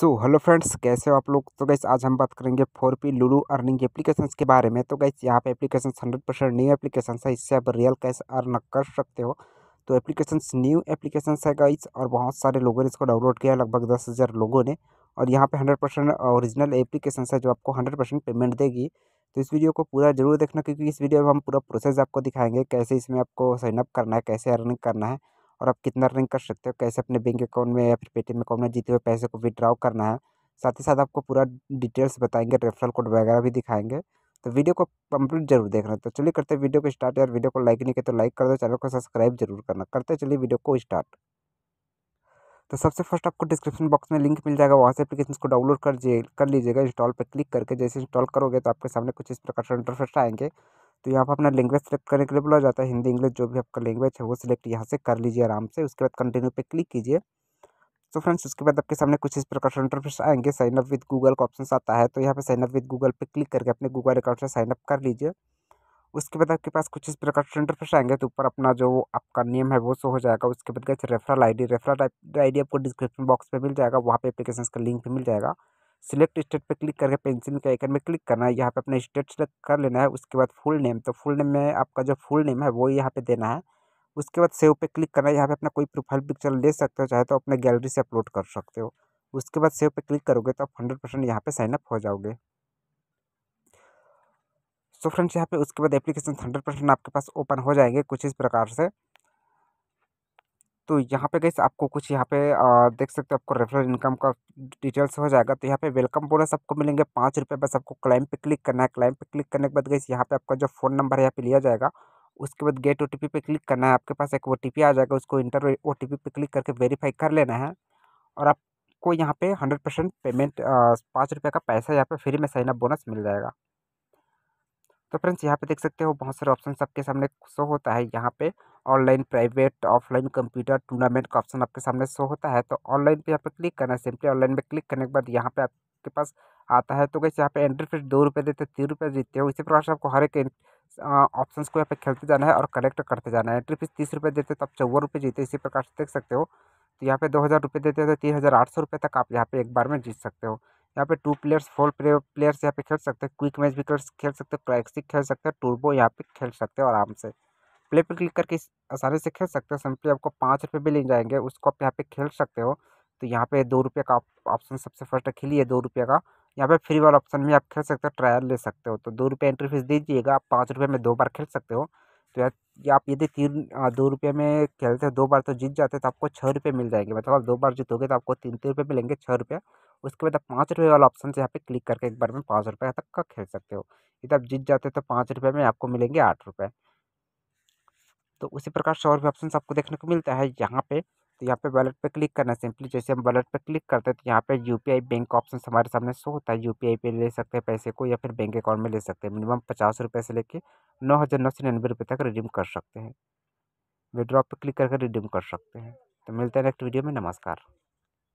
so hello friends कैसे हो आप लोग तो गैस आज हम बात करेंगे four P Lulu earning application के बारे में तो गैस यहाँ पे application hundred percent new application है इससे आप रियल कैश अर्न कर सकते हो तो एप्लीकेशन न्यू एप्लीकेशन है गाइस और बहुत सारे लोगों ने इसको डाउनलोड किया लगभग दस हज़ार लोगों ने और यहाँ पर हंड्रेड परसेंट ओरिजिनल एप्लीकेशन है जो आपको हंड्रेड परसेंट पेमेंट देगी तो इस वीडियो को पूरा जरूर देखना क्योंकि इस वीडियो में हम पूरा प्रोसेस आपको दिखाएंगे कैसे इसमें आपको साइनअप करना है कैसे अर्निंग करना है और आप कितना रनिंग कर सकते हो कैसे अपने बैंक अकाउंट में या फिर पेटीएम अकाउंट में जीते हुए पैसे को विड्रॉ करना है साथ ही साथ आपको पूरा डिटेल्स बताएंगे रेफरल कोड वगैरह भी दिखाएंगे तो वीडियो को कंप्लीट जरूर देखना तो चलिए करते वीडियो को स्टार्ट यार वीडियो को लाइक नहीं किया तो लाइक कर दो चैनल को सब्सक्राइब जरूर करना करते चलिए वीडियो को स्टार्ट तो सबसे फर्स्ट आपको डिस्क्रिप्शन बॉक्स में लिंक मिल जाएगा वहाँ से एप्लीकेशन को डाउनलोड कर कर लीजिएगा इंस्टॉल पर क्लिक करके जैसे इंस्टॉल करोगे तो आपके सामने कुछ इस प्रकार से इंटरफेस्ट आएंगे तो यहाँ पर अपना लैंग्वेज सेलेक्ट करने के लिए बोला जाता है हिंदी इंग्लिश जो भी आपका लैंग्वेज है वो सिलेक्ट यहाँ से कर लीजिए आराम से उसके बाद कंटिन्यू पे क्लिक कीजिए तो फ्रेंड्स उसके बाद आपके सामने कुछ इस प्रकार से इंटरफेस आएंगे साइन अप विद गूगल का ऑप्शन आता है तो यहाँ पर साइन अप विद गूगल पर क्लिक करके अपने गूगल अकाउंट से साइन अप कर लीजिए उसके बाद आपके पास कुछ इस प्रकार से इंटरफेस आएंगे तो ऊपर अपना जो आपका नेम है वो शो हो जाएगा उसके बाद गए रेफरल डी रेफरल डी आपको डिस्क्रिप्शन बॉक्स पर मिल जाएगा वहाँ पर एप्लीकेशन का लिंक भी मिल जाएगा सिलेक्ट स्टेट पर क्लिक करके पेंसिल के आइकन में क्लिक करना है यहाँ पे अपना स्टेट सेलेक्ट कर लेना है उसके बाद फुल नेम तो फुल नेम में आपका जो फुल नेम है वो यहाँ पे देना है उसके बाद सेव पे क्लिक करना है यहाँ पे अपना कोई प्रोफाइल पिक्चर ले सकते हो चाहे तो अपने गैलरी से अपलोड कर सकते हो उसके बाद सेव पे क्लिक करोगे तो आप हंड्रेड परसेंट यहाँ पर साइनअप हो जाओगे सो फ्रेंड्स यहाँ पे उसके बाद एप्लीकेशन हंड्रेड परसेंट आपके पास ओपन हो जाएंगे कुछ इस प्रकार से तो यहाँ पे गैस आपको कुछ यहाँ पे आ, देख सकते हो आपको रेफरल इनकम का डिटेल्स हो जाएगा तो यहाँ पे वेलकम बोनस आपको मिलेंगे पाँच रुपये बस आपको क्लाइम पे क्लिक करना है क्लाइम पे क्लिक करने के बाद गई यहाँ पे आपका जो फ़ोन नंबर है यहाँ पे लिया जाएगा उसके बाद गेट ओ पे क्लिक करना है आपके पास एक ओ आ जाएगा उसको इंटर ओ पे क्लिक करके वेरीफाई कर लेना है और आपको यहाँ पे हंड्रेड परसेंट पेमेंट पाँच रुपये का पैसा यहाँ पर फ्री में साइनअप बोनस मिल जाएगा तो फ्रेंड्स यहाँ पे देख सकते हो बहुत सारे ऑप्शन आपके सामने शो होता है यहाँ पे online private offline computer tournament का ऑप्शन आपके सामने शो होता है तो ऑनलाइन पे यहाँ पे क्लिक करना है सिंपली ऑनलाइन पे क्लिक करने के बाद यहाँ पे आपके पास आता है तो कैसे यहाँ पे एंट्री फीस दो रुपये देते तीन रुपये देते हो इसी प्रकार से आपको हर एक ऑप्शन को यहाँ पे खेलते जाना है और कलेक्ट करते जाना है एंट्री फीस तीस रुपये देते तो आप चौवन रुपये जीते इसी प्रकार से देख सकते हो तो यहाँ पे दो हज़ार रुपये देते हो तो तीन हज़ार आठ सौ रुपये तक आप यहाँ पे एक बार में जीत सकते हो यहाँ पे टू प्लेयर्स फोर प्लेयर्स यहाँ पे खेल सकते हैं क्विक मैच भी खेल सकते हैं क्लैक्सिक खेल सकते हैं टूर्बो यहाँ पे खेल सकते हैं आराम से प्ले पर क्लिक करके आसानी से खेल सकते हो सिंपली आपको पाँच रुपये भी ले जाएंगे उसको आप यहाँ पे खेल सकते हो तो यहाँ पे दो रुपये का ऑप्शन सबसे फर्स्ट खेलिए दो रुपये का यहाँ पे फ्री वाला ऑप्शन में आप खेल सकते हो ट्रायल ले सकते हो तो दो रुपये एंट्री फीस दीजिएगा आप पाँच रुपये में दो बार खेल सकते हो तो यार आप यदि तीन दो रुपये में खेलते हो दो बार तो जीत जाते तो आपको छः रुपये मिल जाएंगे मतलब आप दो बार जीतोगे तो आपको तीन तीन रुपये मिलेंगे छः रुपये उसके बाद आप पाँच रुपये वाला ऑप्शन से यहाँ पे क्लिक करके एक बार में पाँच रुपये तक का खेल सकते हो यदि आप जीत जाते हो तो पाँच रुपये में आपको मिलेंगे आठ रुपये तो उसी प्रकार सौ रुपये ऑप्शन आपको देखने को मिलता है यहाँ पे तो यहाँ पे वॉलेट पे क्लिक करना सिंपली जैसे हम वॉलेट पे क्लिक करते हैं तो यहाँ पे यूपीआई बैंक का ऑप्शन हमारे सामने शो होता है यूपीआई पे ले सकते हैं पैसे को या फिर बैंक अकाउंट में ले सकते हैं मिनिमम पचास रुपये से लेके नौ हज़ार नौ सौ निन्यानवे रुपये तक रिडीम कर सकते हैं विड्रॉ पे क्लिक करके रिडीम कर सकते हैं तो मिलते हैं नेक्स्ट वीडियो में नमस्कार